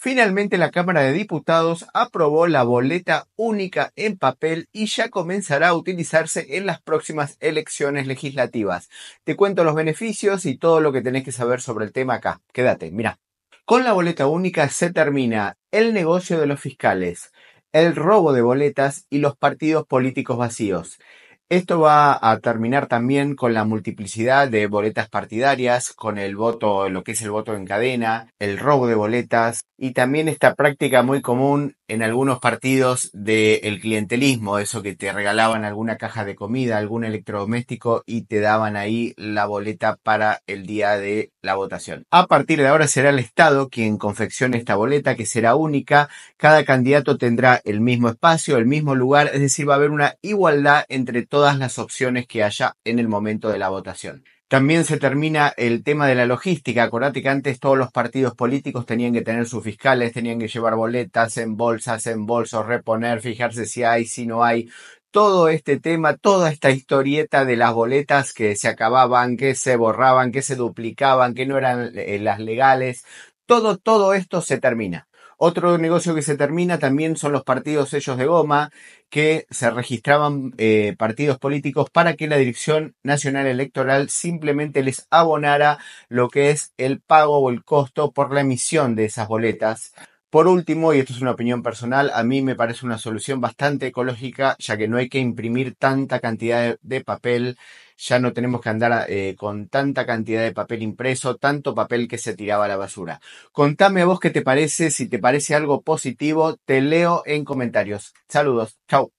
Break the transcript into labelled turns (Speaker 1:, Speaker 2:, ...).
Speaker 1: Finalmente la Cámara de Diputados aprobó la boleta única en papel y ya comenzará a utilizarse en las próximas elecciones legislativas. Te cuento los beneficios y todo lo que tenés que saber sobre el tema acá. Quédate, mira. Con la boleta única se termina el negocio de los fiscales, el robo de boletas y los partidos políticos vacíos. Esto va a terminar también con la multiplicidad de boletas partidarias, con el voto, lo que es el voto en cadena, el robo de boletas y también esta práctica muy común en algunos partidos del clientelismo, eso que te regalaban alguna caja de comida, algún electrodoméstico y te daban ahí la boleta para el día de la votación. A partir de ahora será el Estado quien confeccione esta boleta que será única, cada candidato tendrá el mismo espacio, el mismo lugar, es decir, va a haber una igualdad entre todos todas las opciones que haya en el momento de la votación. También se termina el tema de la logística. Acordate que antes todos los partidos políticos tenían que tener sus fiscales, tenían que llevar boletas en bolsas, en bolsos, reponer, fijarse si hay, si no hay. Todo este tema, toda esta historieta de las boletas que se acababan, que se borraban, que se duplicaban, que no eran eh, las legales, todo, todo esto se termina. Otro negocio que se termina también son los partidos sellos de goma, que se registraban eh, partidos políticos para que la Dirección Nacional Electoral simplemente les abonara lo que es el pago o el costo por la emisión de esas boletas. Por último, y esto es una opinión personal, a mí me parece una solución bastante ecológica, ya que no hay que imprimir tanta cantidad de papel ya no tenemos que andar eh, con tanta cantidad de papel impreso, tanto papel que se tiraba a la basura. Contame a vos qué te parece, si te parece algo positivo, te leo en comentarios. Saludos, chao.